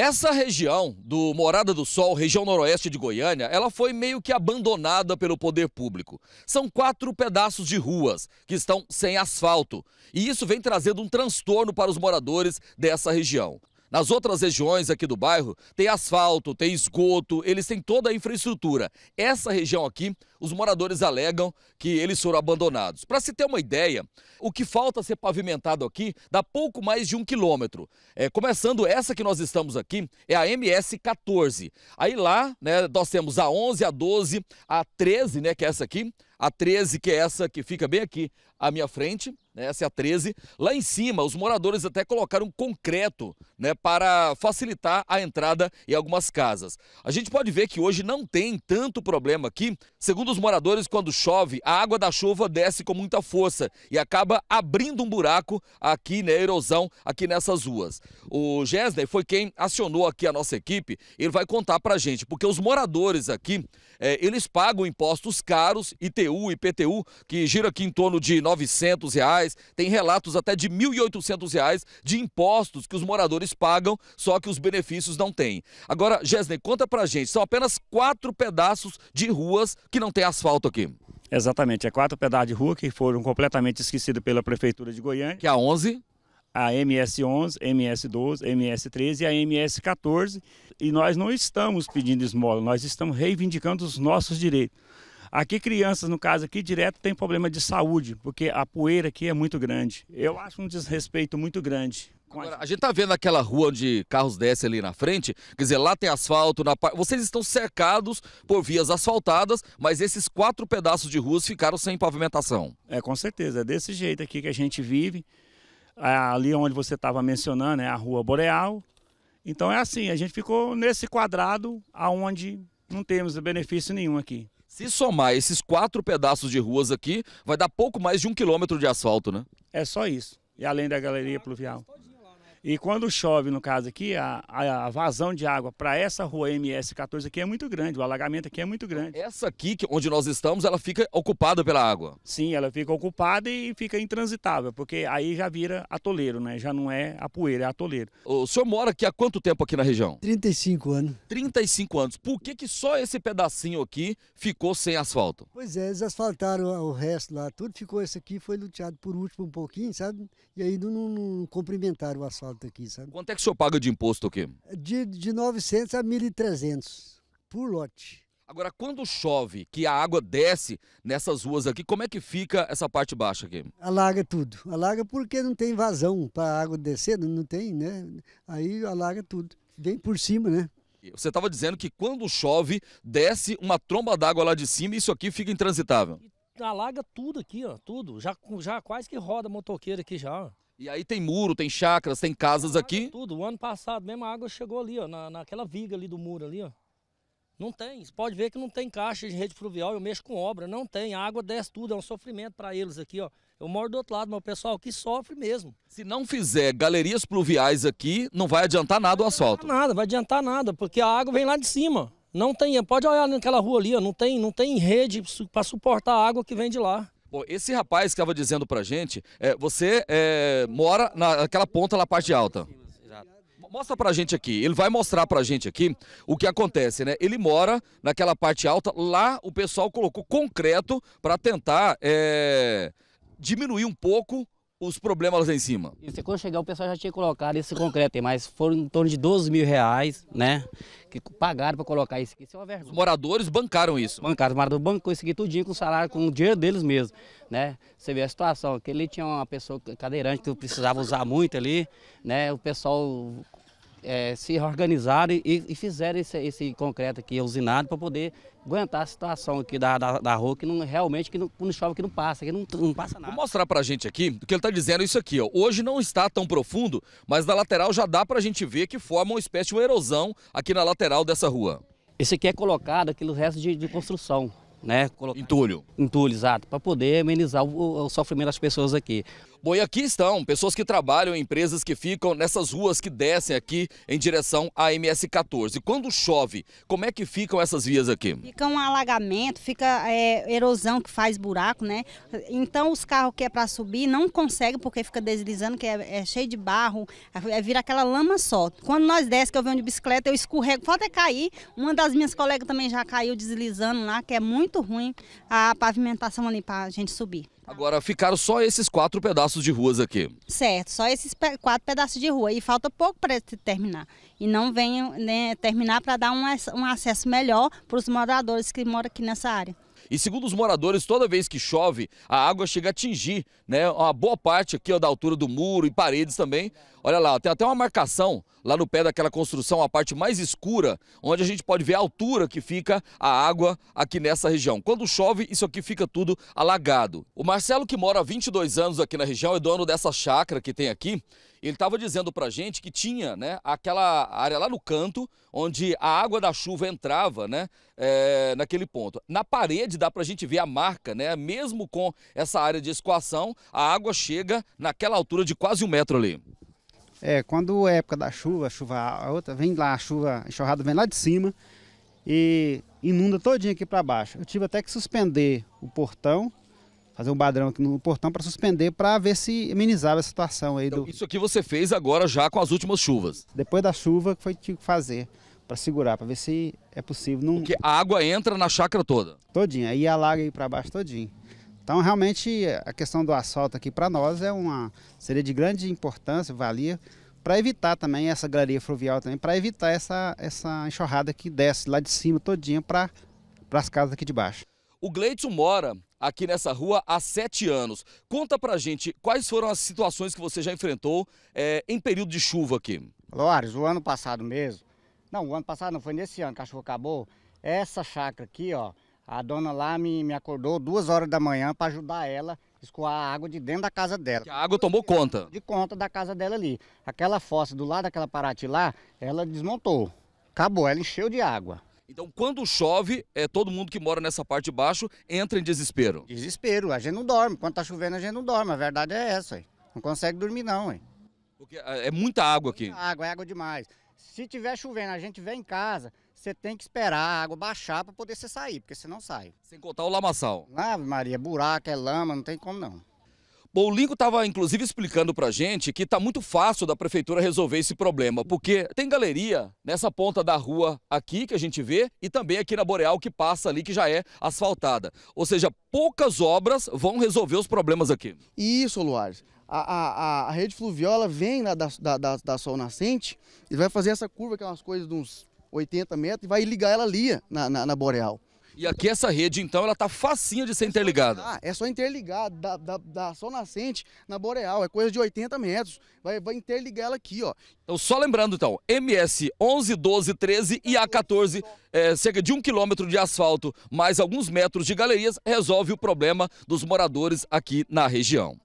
Essa região do Morada do Sol, região noroeste de Goiânia, ela foi meio que abandonada pelo poder público. São quatro pedaços de ruas que estão sem asfalto. E isso vem trazendo um transtorno para os moradores dessa região. Nas outras regiões aqui do bairro, tem asfalto, tem esgoto, eles têm toda a infraestrutura. Essa região aqui, os moradores alegam que eles foram abandonados. Para se ter uma ideia, o que falta ser pavimentado aqui dá pouco mais de um quilômetro. É, começando essa que nós estamos aqui, é a MS-14. Aí lá, né, nós temos a 11, a 12, a 13, né, que é essa aqui, a 13, que é essa que fica bem aqui à minha frente, né, essa é a 13. Lá em cima, os moradores até colocaram concreto né, para facilitar a entrada em algumas casas. A gente pode ver que hoje não tem tanto problema aqui, segundo Segundo os moradores, quando chove, a água da chuva desce com muita força e acaba abrindo um buraco aqui, né, erosão aqui nessas ruas. O Gessner foi quem acionou aqui a nossa equipe, ele vai contar pra gente, porque os moradores aqui, é, eles pagam impostos caros, ITU, IPTU, que gira aqui em torno de 900 reais, tem relatos até de 1.800 reais de impostos que os moradores pagam, só que os benefícios não têm. Agora, Gessner, conta pra gente, são apenas quatro pedaços de ruas que não tem asfalto aqui. Exatamente, é quatro pedaços de rua que foram completamente esquecidos pela Prefeitura de Goiânia. Que é a 11? A MS-11, MS-12, MS-13 e a MS-14. E nós não estamos pedindo esmola, nós estamos reivindicando os nossos direitos. Aqui crianças, no caso aqui, direto tem problema de saúde, porque a poeira aqui é muito grande. Eu acho um desrespeito muito grande. Agora, a, gente. está vendo aquela rua onde carros descem ali na frente, quer dizer, lá tem asfalto, na... vocês estão cercados por vias asfaltadas, mas esses quatro pedaços de ruas ficaram sem pavimentação. É, com certeza, é desse jeito aqui que a gente vive, ali onde você estava mencionando, é a Rua Boreal, então é assim, a gente ficou nesse quadrado aonde não temos benefício nenhum aqui. Se somar esses quatro pedaços de ruas aqui, vai dar pouco mais de um quilômetro de asfalto, né? É só isso. E além da galeria pluvial. E quando chove, no caso aqui, a, a vazão de água para essa rua MS14 aqui é muito grande, o alagamento aqui é muito grande. Essa aqui, onde nós estamos, ela fica ocupada pela água? Sim, ela fica ocupada e fica intransitável, porque aí já vira atoleiro, né? Já não é a poeira, é atoleiro. O senhor mora aqui há quanto tempo aqui na região? 35 anos. 35 anos. Por que, que só esse pedacinho aqui ficou sem asfalto? Pois é, eles asfaltaram o resto lá, tudo ficou esse aqui, foi luteado por último um pouquinho, sabe? E aí não, não, não cumprimentaram o asfalto asfalto aqui, sabe? Quanto é que o senhor paga de imposto aqui? De, de 900 a 1.300 por lote. Agora, quando chove, que a água desce nessas ruas aqui, como é que fica essa parte baixa aqui? Alaga tudo. Alaga porque não tem vazão para a água descer, não tem, né? Aí alaga tudo. Vem por cima, né? Você estava dizendo que quando chove, desce uma tromba d'água lá de cima e isso aqui fica intransitável. Alaga tudo aqui, ó, tudo. Já, já quase que roda motoqueira aqui já. Ó. E aí tem muro, tem chacras, tem casas tem aqui? Tudo. O ano passado mesmo a água chegou ali, ó, na, naquela viga ali do muro ali, ó. Não tem. Você pode ver que não tem caixa de rede fluvial, eu mexo com obra, não tem. A água desce tudo, é um sofrimento para eles aqui, ó. Eu moro do outro lado, mas o pessoal que sofre mesmo. Se não fizer galerias pluviais aqui, não vai adiantar nada o asfalto. Não vai nada, vai adiantar nada, porque a água vem lá de cima. Não tem, pode olhar naquela rua ali, ó, não tem, não tem rede para suportar a água que vem de lá. Bom, esse rapaz que estava dizendo pra gente, é, você é, mora naquela ponta lá parte alta. Mostra Mostra pra gente aqui, ele vai mostrar pra gente aqui o que acontece, né? Ele mora naquela parte alta, lá o pessoal colocou concreto para tentar é, diminuir um pouco os problemas lá em cima? Isso, quando chegar o pessoal já tinha colocado esse concreto aí, mas foram em torno de 12 mil reais, né? Que pagaram para colocar isso aqui. Isso é uma vergonha. Os moradores bancaram isso? Bancaram, os moradores bancaram isso aqui tudinho com o salário, com o dinheiro deles mesmo, né? Você vê a situação, que ali tinha uma pessoa cadeirante que precisava usar muito ali, né? O pessoal é, se organizaram e, e fizeram esse, esse, concreto aqui usinado para poder aguentar a situação aqui da, da, da rua que não, realmente que não, quando chove que não passa, que não, não passa nada. Vou mostrar para a gente aqui que ele está dizendo isso aqui. Ó. Hoje não está tão profundo, mas na lateral já dá para a gente ver que forma uma espécie de uma erosão aqui na lateral dessa rua. Esse aqui é colocado aqui no resto de, de construção né? Colocar... Entulho. Entulho, exato, para poder amenizar o, o, sofrimento das pessoas aqui. Bom, e aqui estão pessoas que trabalham em empresas que ficam nessas ruas que descem aqui em direção à MS-14. Quando chove, como é que ficam essas vias aqui? Fica um alagamento, fica é, erosão que faz buraco, né? Então os carros que é para subir não conseguem porque fica deslizando, que é, é cheio de barro, é, é, vira aquela lama só. Quando nós desce, que eu venho de bicicleta, eu escorrego, pode até cair. Uma das minhas colegas também já caiu deslizando lá, que é muito muito ruim a pavimentação ali para a gente subir. Tá? Agora ficaram só esses quatro pedaços de ruas aqui. Certo, só esses quatro pedaços de rua. E falta pouco para terminar. E não venham né, terminar para dar um, um acesso melhor para os moradores que moram aqui nessa área. E segundo os moradores, toda vez que chove, a água chega a atingir né, uma boa parte aqui ó, da altura do muro e paredes também. Olha lá, tem até uma marcação lá no pé daquela construção, a parte mais escura, onde a gente pode ver a altura que fica a água aqui nessa região. Quando chove, isso aqui fica tudo alagado. O Marcelo, que mora há 22 anos aqui na região, é dono dessa chácara que tem aqui, ele estava dizendo para gente que tinha né, aquela área lá no canto, onde a água da chuva entrava né, é, naquele ponto. Na parede dá para a gente ver a marca, né, mesmo com essa área de escoação, a água chega naquela altura de quase um metro ali. É, quando é época da chuva, chuva a outra, vem lá a chuva, enxurrada vem lá de cima e inunda todinho aqui para baixo. Eu tive até que suspender o portão, fazer um badrão aqui no portão para suspender para ver se amenizava a situação aí então, do... Isso aqui você fez agora já com as últimas chuvas. Depois da chuva foi que tive que fazer para segurar, para ver se é possível não Porque a água entra na chácara toda. Todinha, aí alaga aí para baixo todinho. Então, realmente, a questão do asfalto aqui para nós é uma seria de grande importância, valia, para evitar também essa galeria fluvial também, para evitar essa, essa enxurrada que desce lá de cima todinha para as casas aqui de baixo. O Gleitson mora aqui nessa rua há sete anos. Conta para gente quais foram as situações que você já enfrentou é, em período de chuva aqui. Lores, o ano passado mesmo, não, o ano passado não, foi nesse ano que a chuva acabou, essa chácara aqui, ó, a dona lá me, me acordou duas horas da manhã para ajudar ela a escoar a água de dentro da casa dela. Que a água tomou conta? De conta da casa dela ali. Aquela fossa do lado daquela parati lá, ela desmontou. Acabou, ela encheu de água. Então, quando chove, é todo mundo que mora nessa parte de baixo entra em desespero. Desespero, a gente não dorme. Quando tá chovendo, a gente não dorme. A verdade é essa. Não consegue dormir, não. Hein? Porque é, é muita água aqui. Muita água, é água demais. Se tiver chovendo, a gente vem em casa, você tem que esperar a água baixar para poder você sair, porque você não sai. Sem contar o lamaçal. Ah, Maria, buraco, é lama, não tem como não. Bom, o Lico estava inclusive explicando para a gente que está muito fácil da prefeitura resolver esse problema, porque tem galeria nessa ponta da rua aqui que a gente vê e também aqui na Boreal que passa ali que já é asfaltada. Ou seja, poucas obras vão resolver os problemas aqui. Isso, Luares a, a, a, rede fluvial vem da, da, da, da Sol Nascente e vai fazer essa curva, aquelas é coisas de uns 80 metros, e vai ligar ela ali na, na, na Boreal. E aqui essa rede, então, ela tá facinha de ser é interligada. Ah, é só interligar da, da, da, Sol Nascente na Boreal, é coisa de 80 metros. Vai, vai interligar ela aqui, ó. Então, só lembrando, então, MS 11, 12, 13 e A14, é, cerca de um quilômetro de asfalto, mais alguns metros de galerias, resolve o problema dos moradores aqui na região.